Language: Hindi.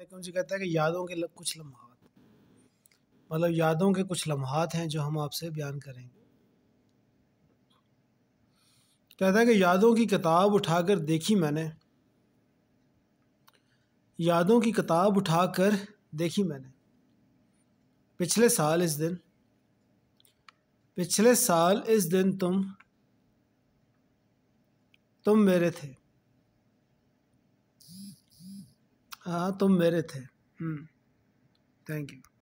वैक्यूमसी कहता है कि यादों के कुछ लम्हात मतलब यादों के कुछ लम्हात हैं जो हम आपसे बयान करेंगे कहता है कि यादों की किताब उठाकर देखी मैंने यादों की किताब उठाकर देखी मैंने पिछले साल इस दिन पिछले साल इस दिन तुम तुम मेरे थे हाँ तुम मेरे थे थैंक हम्म, यू